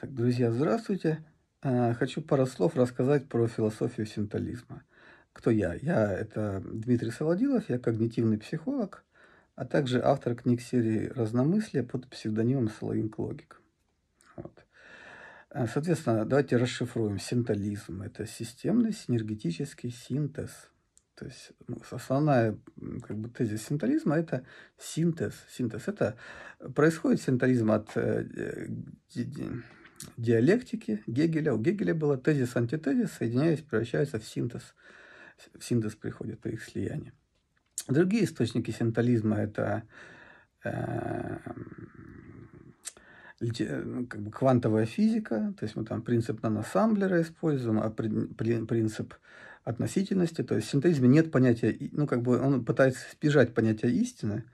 Так, друзья, здравствуйте. А, хочу пару слов рассказать про философию синтализма. Кто я? Я – это Дмитрий Солодилов, я когнитивный психолог, а также автор книг серии «Разномыслие» под псевдонимом Соловинг Логик. Вот. А, соответственно, давайте расшифруем. Синтализм – это системный синергетический синтез. То есть ну, основная как бы, тезис синтализма – это синтез. Синтез – это происходит синтализм от э, диалектики Гегеля. У Гегеля было тезис-антитезис, соединяясь, превращаются в синтез. В синтез приходит при их слиянии. Другие источники синтализма – это э, ну, как бы квантовая физика, то есть мы там принцип наносамблера используем, а принцип относительности, то есть в синтезме нет понятия, ну как бы он пытается избежать понятия истины,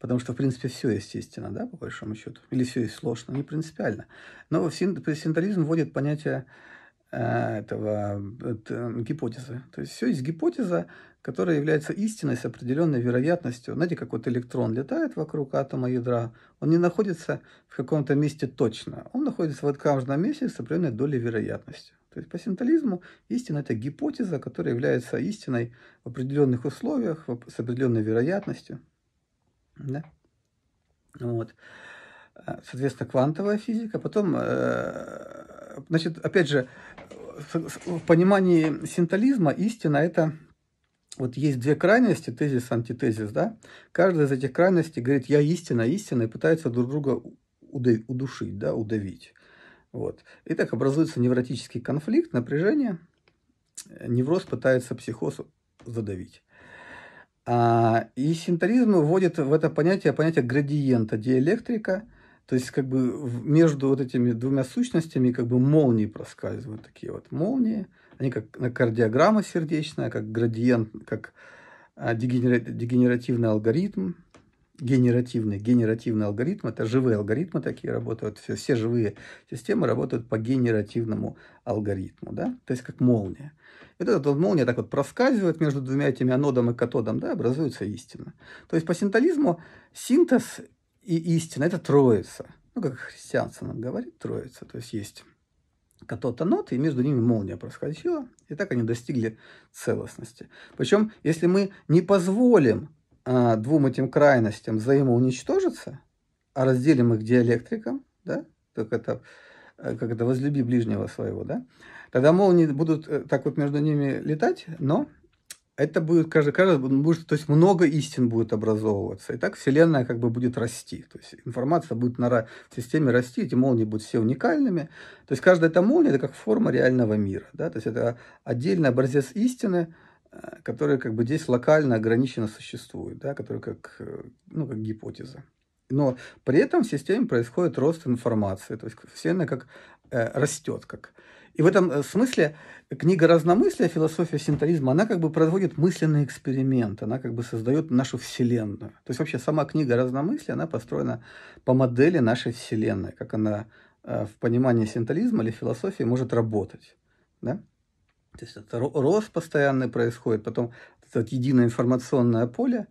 Потому что, в принципе, все естественно, да, по большому счету. Или все есть сложно, не принципиально. Но в синтализм вводит понятие э, этого это гипотезы. То есть все есть гипотеза, которая является истиной с определенной вероятностью. Знаете, как вот электрон летает вокруг атома ядра, он не находится в каком-то месте точно, он находится в каждом месте с определенной долей вероятности. То есть по синтализму истина – это гипотеза, которая является истиной в определенных условиях, с определенной вероятностью. Да? Вот. А, соответственно, квантовая физика. Потом, э, значит, опять же, в понимании синтализма истина – это вот есть две крайности, тезис, антитезис, да? Каждая из этих крайностей говорит «я истина, истина» и пытается друг друга удушить, да, удавить. Вот. И так образуется невротический конфликт, напряжение. Э, невроз пытается психоз задавить. А, и синтаризм вводит в это понятие понятие градиента, диэлектрика, то есть как бы между вот этими двумя сущностями как бы молнии проскальзывают такие вот молнии, они как кардиограмма сердечная, как градиент, как а, дегенеративный алгоритм, генеративный. Генеративный алгоритм – это живые алгоритмы такие работают. Все, все живые системы работают по генеративному алгоритму, да? то есть как молния. И вот эта вот молния так вот проскальзывает между двумя этими анодом и катодом, да, образуется истина. То есть по синтализму синтез и истина – это троица. Ну, как христианцы нам говорят троица. То есть есть катод анод, и между ними молния происходила и так они достигли целостности. Причем, если мы не позволим а, двум этим крайностям взаимоуничтожиться, а разделим их диэлектриком, да, как это, как это возлюби ближнего своего, да, тогда молнии будут э, так вот между ними летать, но это будет каждый, каждый будет, то есть много истин будет образовываться. И так Вселенная как бы будет расти. То есть информация будет на, в системе расти, эти молнии будут все уникальными. То есть каждая эта молния – это как форма реального мира. Да? То есть это отдельный образец истины – Э, которая как бы здесь локально ограниченно существует, да, которая как, э, ну, как гипотеза. Но при этом в системе происходит рост информации, то есть Вселенная как э, растет. Как. И в этом э, смысле книга разномыслия, философия синтаризма, она как бы производит мысленный эксперимент, она как бы создает нашу Вселенную. То есть вообще сама книга разномыслия, она построена по модели нашей Вселенной, как она э, в понимании синтализма или философии может работать. Да? То есть это рост постоянный происходит, потом это единое информационное поле,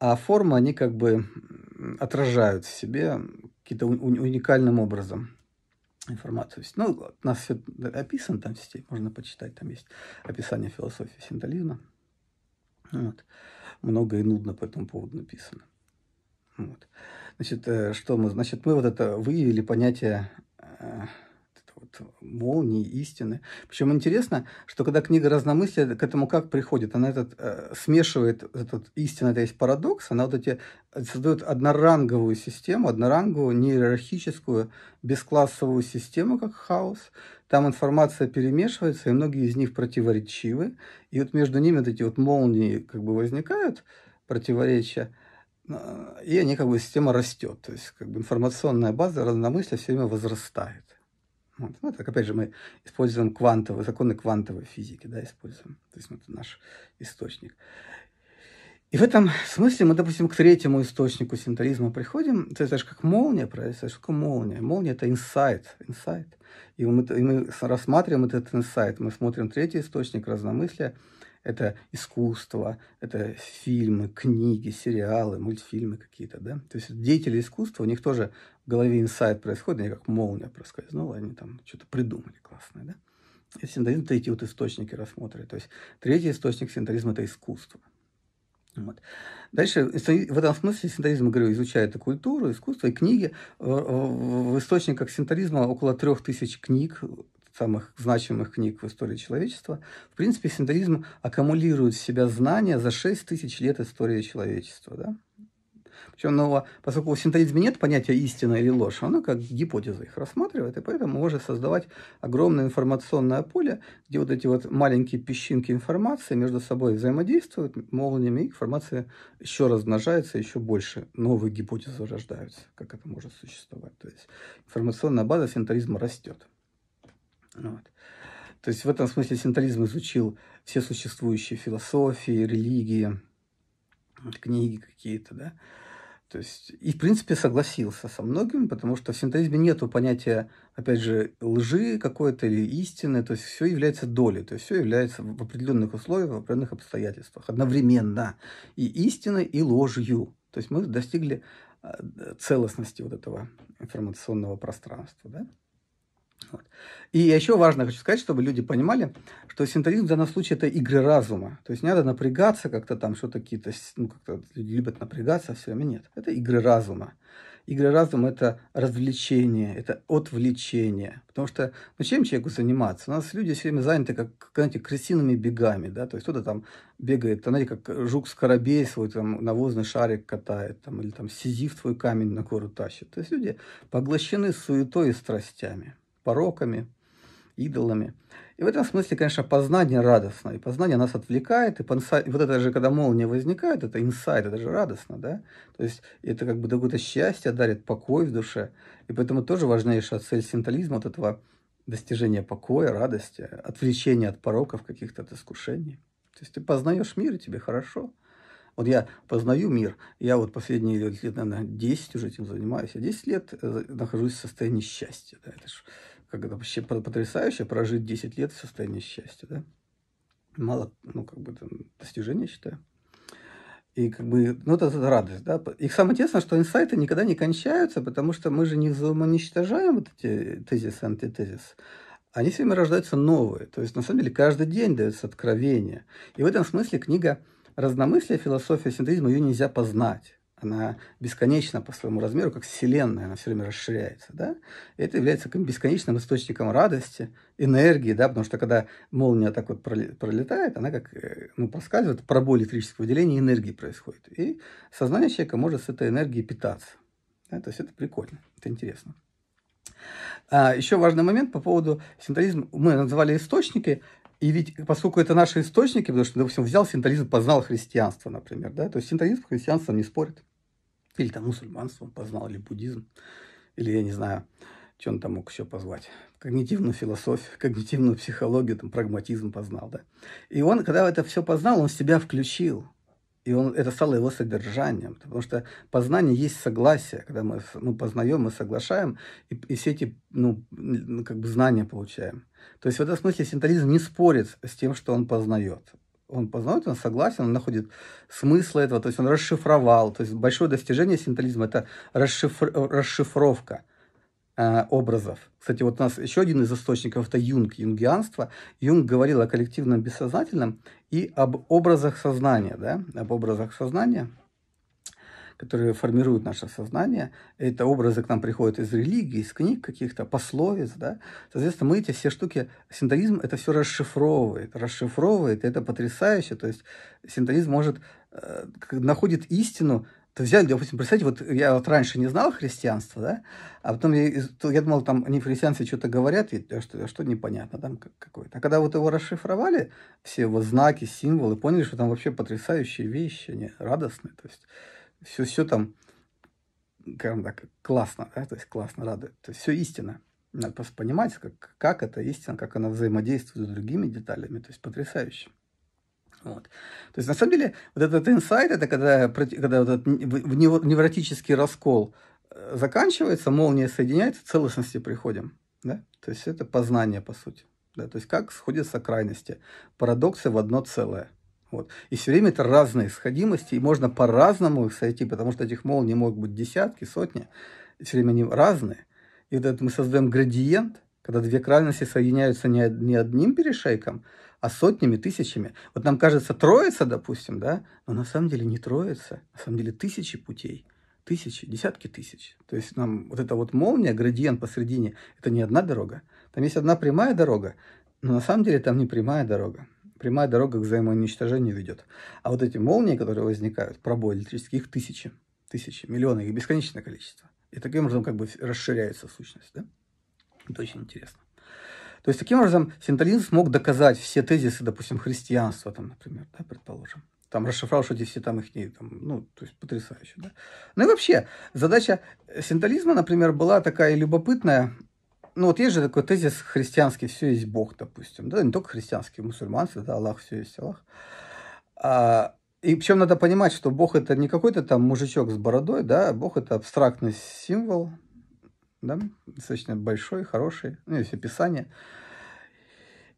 а формы, они как бы отражают в себе каким-то уникальным образом информацию. Ну, у нас все описано там в сети, можно почитать, там есть описание философии синтализма. Вот. Много и нудно по этому поводу написано. Вот. Значит, э, что мы? Значит, мы вот это выявили понятие э, вот, молнии, истины. Причем интересно, что когда книга разномыслия к этому как приходит, она этот, э, смешивает этот истина, это есть парадокс, она вот эти создает одноранговую систему, одноранговую, неиерархическую, бесклассовую систему, как хаос. Там информация перемешивается, и многие из них противоречивы. И вот между ними вот эти вот молнии как бы возникают, противоречия, э, и они как бы система растет, то есть как бы информационная база разномыслия все время возрастает. Вот. Ну, так, опять же, мы используем квантовые, законы квантовой физики, да, используем. То есть, ну, это наш источник. И в этом смысле мы, допустим, к третьему источнику синтализма приходим. Это же как молния произошла. Что такое молния? Молния – это инсайт. инсайт. И, мы, и мы рассматриваем этот инсайт. Мы смотрим третий источник разномыслия. Это искусство, это фильмы, книги, сериалы, мультфильмы какие-то. Да? То есть деятели искусства, у них тоже голове инсайт происходит, они как молния проскользнула, они там что-то придумали классное, да? И синтезизм эти вот источники рассмотрели. То есть третий источник синтезизма – это искусство. Вот. Дальше, в этом смысле синтезизм, говорю, изучает и культуру, и искусство, и книги. В, источниках синтезизма около трех тысяч книг, самых значимых книг в истории человечества. В принципе, синтезизм аккумулирует в себя знания за шесть тысяч лет истории человечества. Да? Причем, ну, поскольку в синтоизме нет понятия истина или ложь, оно как гипотеза их рассматривает, и поэтому может создавать огромное информационное поле, где вот эти вот маленькие песчинки информации между собой взаимодействуют молниями, и информация еще размножается, еще больше новые гипотезы рождаются, как это может существовать. То есть информационная база синтоизма растет. Вот. То есть в этом смысле синтоизм изучил все существующие философии, религии, книги какие-то, да. То есть, и, в принципе, согласился со многими, потому что в синтоизме нет понятия, опять же, лжи какой-то или истины. То есть, все является долей, то есть, все является в определенных условиях, в определенных обстоятельствах одновременно. И истиной, и ложью. То есть, мы достигли а, целостности вот этого информационного пространства. Да? Вот. И еще важно хочу сказать, чтобы люди понимали, что синтезизм в данном случае это игры разума. То есть не надо напрягаться как-то там, что-то какие-то, ну, как-то люди любят напрягаться, а все время нет. Это игры разума. Игры разума – это развлечение, это отвлечение. Потому что, ну, чем человеку заниматься? У нас люди все время заняты, как, знаете, крысиными бегами, да, то есть кто-то там бегает, знаете, как жук-скоробей свой там навозный шарик катает, там, или там сизив твой камень на гору тащит. То есть люди поглощены суетой и страстями пороками, идолами. И в этом смысле, конечно, познание радостно. И познание нас отвлекает. И вот это же, когда молния возникает, это инсайт, это же радостно, да? То есть это как бы какое-то счастье дарит, покой в душе. И поэтому тоже важнейшая цель синтализма от этого достижения покоя, радости, отвлечения от пороков каких-то, от искушений. То есть ты познаешь мир, и тебе хорошо. Вот я познаю мир, я вот последние лет, наверное, 10 уже этим занимаюсь, я 10 лет э, нахожусь в состоянии счастья. Да, это же как это вообще потрясающе, прожить 10 лет в состоянии счастья, да? Мало, ну, как бы, это достижение, считаю. И как бы, ну, это, это радость, да. И самое интересное, что инсайты никогда не кончаются, потому что мы же не взаимоуничтожаем вот эти тезисы, антитезис. Они все время рождаются новые. То есть, на самом деле, каждый день дается откровение. И в этом смысле книга «Разномыслие, философия синтезизма» ее нельзя познать она бесконечна по своему размеру, как Вселенная, она все время расширяется, да? это является бесконечным источником радости, энергии, да, потому что когда молния так вот пролетает, она как, э, ну, проскальзывает, пробой электрического выделения энергии происходит. И сознание человека может с этой энергией питаться. Да? То есть это прикольно, это интересно. А, еще важный момент по поводу синтезизма. Мы называли источники, и ведь поскольку это наши источники, потому что, допустим, взял синтализм, познал христианство, например, да, то есть синтализм с христианством не спорит. Или там мусульманство познал, или буддизм, или, я не знаю, что он там мог еще позвать. Когнитивную философию, когнитивную психологию, там, прагматизм познал, да. И он, когда это все познал, он себя включил. И он, это стало его содержанием, потому что познание есть согласие, когда мы, мы познаем, мы соглашаем, и, и все эти ну, как бы знания получаем. То есть в этом смысле синтализм не спорит с тем, что он познает. Он познает, он согласен, он находит смысл этого, то есть он расшифровал. То есть большое достижение синтализма – это расшифр, э, расшифровка – Э, образов. Кстати, вот у нас еще один из источников – это Юнг, юнгианство. Юнг говорил о коллективном бессознательном и об образах сознания, да, об образах сознания – которые формируют наше сознание. Это образы к нам приходят из религии, из книг каких-то, пословиц. Да? Соответственно, мы эти все штуки, синтезизм это все расшифровывает. Расшифровывает, это потрясающе. То есть синтезизм может, э, находит истину то взяли, допустим, представьте, вот я вот раньше не знал христианство, да, а потом я, я думал, там они христианцы что-то говорят, ведь а что, а что непонятно там какое-то. А когда вот его расшифровали, все его знаки, символы, поняли, что там вообще потрясающие вещи, они радостные, то есть все, все там, скажем так, классно, да, то есть классно радует, то есть все истина. Надо просто понимать, как, как это истина, как она взаимодействует с другими деталями, то есть потрясающе. Вот. То есть, на самом деле, вот этот инсайт, это когда, когда вот этот невротический раскол э, заканчивается, молния соединяется, к целостности приходим. Да? То есть, это познание, по сути. Да? То есть, как сходятся крайности, парадоксы в одно целое. Вот. И все время это разные сходимости, и можно по-разному их сойти, потому что этих молний могут быть десятки, сотни, и все время они разные. И вот это мы создаем градиент, когда две крайности соединяются не одним перешейком, а сотнями, тысячами. Вот нам кажется троица, допустим, да, но на самом деле не троица, на самом деле тысячи путей, тысячи, десятки тысяч. То есть нам вот эта вот молния, градиент посередине, это не одна дорога. Там есть одна прямая дорога, но на самом деле там не прямая дорога. Прямая дорога к взаимоуничтожению ведет. А вот эти молнии, которые возникают, пробой электрических их тысячи, тысячи, миллионы, их бесконечное количество. И таким образом как бы расширяется сущность. Да? Это очень интересно. То есть, таким образом, синталин смог доказать все тезисы, допустим, христианства, там, например, да, предположим. Там расшифровал, что эти все там их там, ну, то есть, потрясающе, да. Ну и вообще, задача синтализма, э, например, была такая любопытная, ну вот есть же такой тезис христианский, все есть Бог, допустим, да, не только христианский, мусульманцы, да, Аллах, все есть Аллах. А, и причем надо понимать, что Бог это не какой-то там мужичок с бородой, да, Бог это абстрактный символ, да, достаточно большой, хороший, ну, есть описание.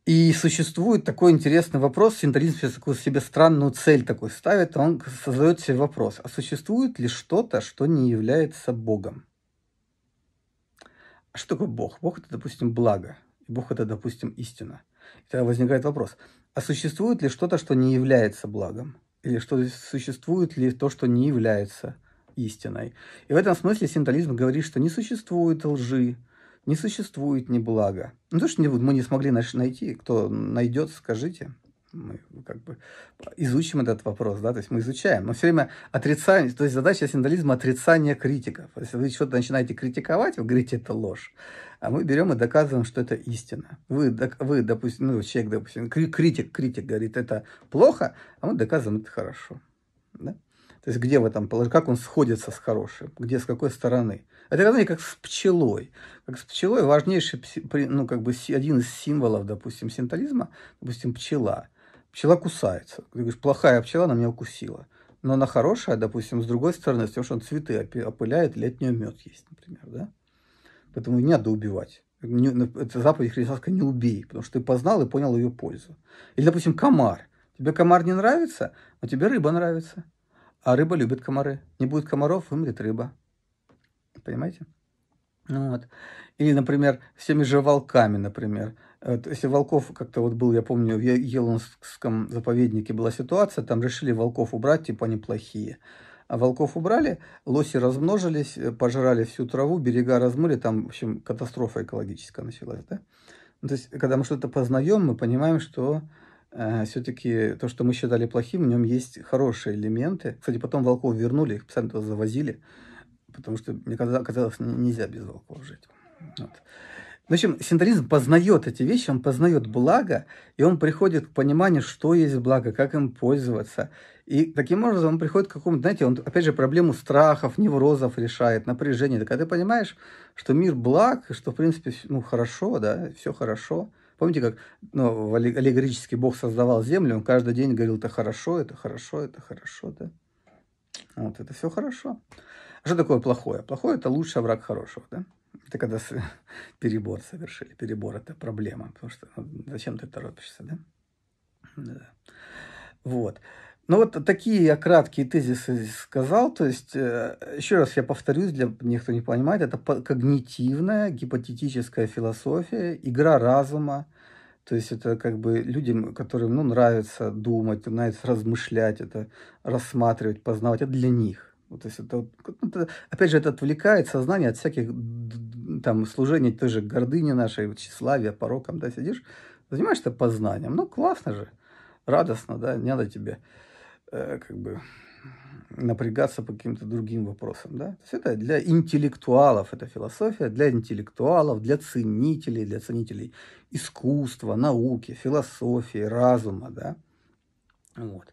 И существует такой интересный вопрос, синтализм себе такую себе странную цель такой ставит, он создает себе вопрос, а существует ли что-то, что не является Богом? А что такое Бог? Бог – это, допустим, благо, Бог – это, допустим, истина. И тогда возникает вопрос, а существует ли что-то, что не является благом? Или что существует ли то, что не является истиной. И в этом смысле синтализм говорит, что не существует лжи, не существует неблага. Ну то, что мы не смогли найти, кто найдет, скажите мы как бы изучим этот вопрос, да, то есть мы изучаем, но все время отрицаем, то есть задача синдализма отрицание критиков. Если вы что-то начинаете критиковать, вы говорите, это ложь, а мы берем и доказываем, что это истина. Вы, вы допустим, ну, человек, допустим, критик, критик говорит, это плохо, а мы доказываем, это хорошо, да. То есть где в этом положении, как он сходится с хорошим, где, с какой стороны. Это, как знаете, как с пчелой. Как с пчелой важнейший, ну, как бы один из символов, допустим, синтализма, допустим, пчела. Пчела кусается. Ты говоришь, плохая пчела, на меня укусила. Но она хорошая, допустим, с другой стороны, с тем, что он цветы опыляет, или от нее мед есть, например, да? Поэтому не надо убивать. Ну, это заповедь христианская «не убей», потому что ты познал и понял ее пользу. Или, допустим, комар. Тебе комар не нравится, но тебе рыба нравится. А рыба любит комары. Не будет комаров, вымрет рыба. Понимаете? Ну Вот. Или, например, всеми же волками, например. Вот, э, если волков как-то вот был, я помню, в Елонском заповеднике была ситуация, там решили волков убрать, типа они плохие. А волков убрали, лоси размножились, э, пожрали всю траву, берега размыли, там, в общем, катастрофа экологическая началась, да? Ну, то есть, когда мы что-то познаем, мы понимаем, что Э, все-таки то, что мы считали плохим, в нем есть хорошие элементы. Кстати, потом волков вернули, их специально туда завозили, потому что мне казалось, нельзя без волков жить. Вот. В общем, синтализм познает эти вещи, он познает благо, и он приходит к пониманию, что есть благо, как им пользоваться. И таким образом он приходит к какому-то, знаете, он опять же проблему страхов, неврозов решает, напряжения. когда ты понимаешь, что мир благ, что в принципе ну, хорошо, да, все хорошо, Помните, как ну, аллегорически Бог создавал землю, он каждый день говорил, это хорошо, это хорошо, это хорошо, да? Вот, это все хорошо. А что такое плохое? Плохое – это лучший враг хорошего, да? Это когда перебор совершили. Перебор – это проблема, потому что ну, зачем ты торопишься, да? да. Вот. Ну вот такие я краткие тезисы здесь сказал. То есть, э, еще раз я повторюсь, для них, кто не понимает, это когнитивная гипотетическая философия, игра разума. То есть это как бы людям, которым ну, нравится думать, нравится размышлять, это рассматривать, познавать, это для них. Вот, то есть это, ну, это, опять же, это отвлекает сознание от всяких там служений той же гордыни нашей, тщеславия, пороком, да, сидишь, занимаешься познанием. Ну, классно же, радостно, да, не надо тебе Э, как бы напрягаться по каким-то другим вопросам. Да? То есть это для интеллектуалов, эта философия, для интеллектуалов, для ценителей, для ценителей искусства, науки, философии, разума. Да? Вот.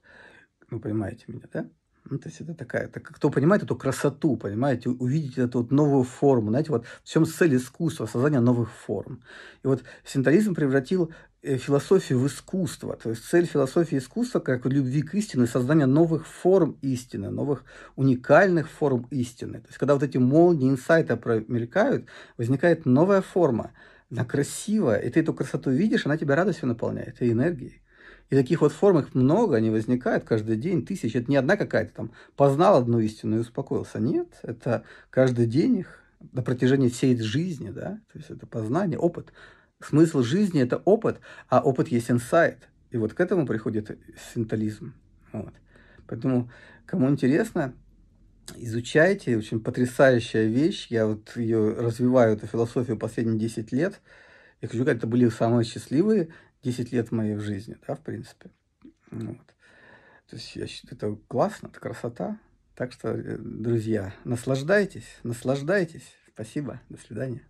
Вы понимаете меня, да? Ну, то есть это такая, так, кто понимает эту красоту, понимаете, увидеть эту вот новую форму, знаете, вот в чем цель искусства, создание новых форм. И вот синтализм превратил э, философию в искусство. То есть цель философии искусства, как любви к истине, создание новых форм истины, новых уникальных форм истины. То есть когда вот эти молнии инсайта промелькают, возникает новая форма. Она красивая, и ты эту красоту видишь, она тебя радостью наполняет и энергией. И таких вот форм их много, они возникают каждый день, тысячи. Это не одна какая-то там познал одну истину и успокоился. Нет, это каждый день их на протяжении всей жизни, да, то есть это познание, опыт. Смысл жизни – это опыт, а опыт есть инсайт. И вот к этому приходит синтализм. Вот. Поэтому, кому интересно, изучайте. Очень потрясающая вещь. Я вот ее развиваю, эту философию, последние 10 лет. Я хочу сказать, это были самые счастливые 10 лет моей жизни, да, в принципе. Вот. То есть я считаю, это классно, это красота. Так что, э, друзья, наслаждайтесь, наслаждайтесь. Спасибо, до свидания.